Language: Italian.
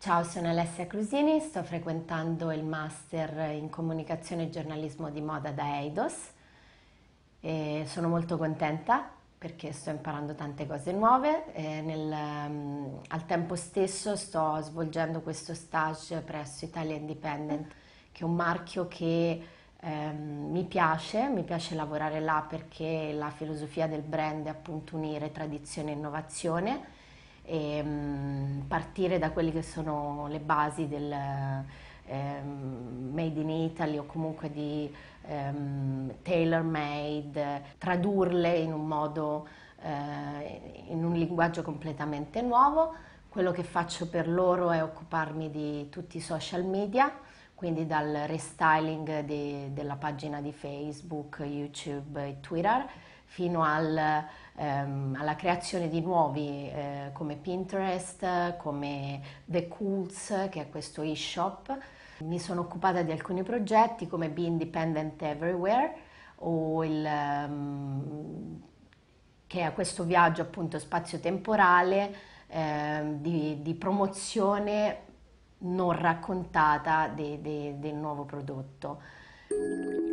Ciao, sono Alessia Clusini, sto frequentando il Master in Comunicazione e Giornalismo di Moda da Eidos e sono molto contenta perché sto imparando tante cose nuove e nel, um, al tempo stesso sto svolgendo questo stage presso Italia Independent che è un marchio che um, mi piace, mi piace lavorare là perché la filosofia del brand è appunto unire tradizione e innovazione e, um, partire da quelle che sono le basi del ehm, made in Italy o comunque di ehm, tailor made, tradurle in un modo, eh, in un linguaggio completamente nuovo. Quello che faccio per loro è occuparmi di tutti i social media, quindi dal restyling di, della pagina di Facebook, YouTube e Twitter fino al, ehm, alla creazione di nuovi eh, come Pinterest, come The Cools che è questo e-shop. Mi sono occupata di alcuni progetti come Be Independent Everywhere o il, ehm, che è questo viaggio appunto spazio-temporale ehm, di, di, promozione non raccontata de, de, del nuovo prodotto.